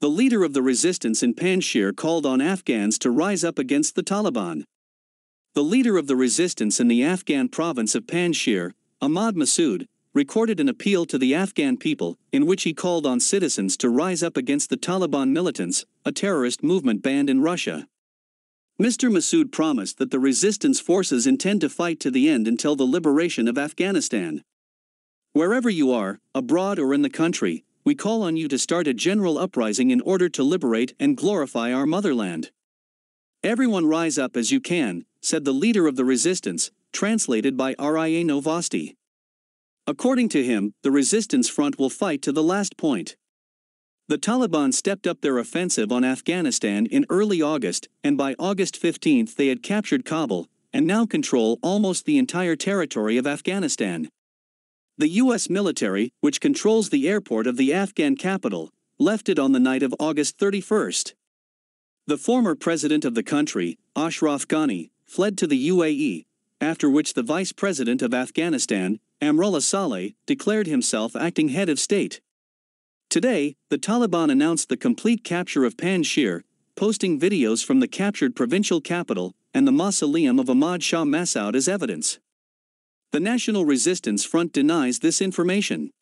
the leader of the resistance in Panjshir called on Afghans to rise up against the Taliban. The leader of the resistance in the Afghan province of Panjshir, Ahmad Massoud, recorded an appeal to the Afghan people in which he called on citizens to rise up against the Taliban militants, a terrorist movement banned in Russia. Mr. Massoud promised that the resistance forces intend to fight to the end until the liberation of Afghanistan. Wherever you are, abroad or in the country, we call on you to start a general uprising in order to liberate and glorify our motherland. Everyone rise up as you can, said the leader of the resistance, translated by R.I.A. Novosti. According to him, the resistance front will fight to the last point. The Taliban stepped up their offensive on Afghanistan in early August, and by August 15 they had captured Kabul, and now control almost the entire territory of Afghanistan. The U.S. military, which controls the airport of the Afghan capital, left it on the night of August 31st. The former president of the country, Ashraf Ghani, fled to the UAE, after which the vice president of Afghanistan, Amrullah Saleh, declared himself acting head of state. Today, the Taliban announced the complete capture of Panjshir, posting videos from the captured provincial capital and the mausoleum of Ahmad Shah Massoud as evidence. The National Resistance Front denies this information.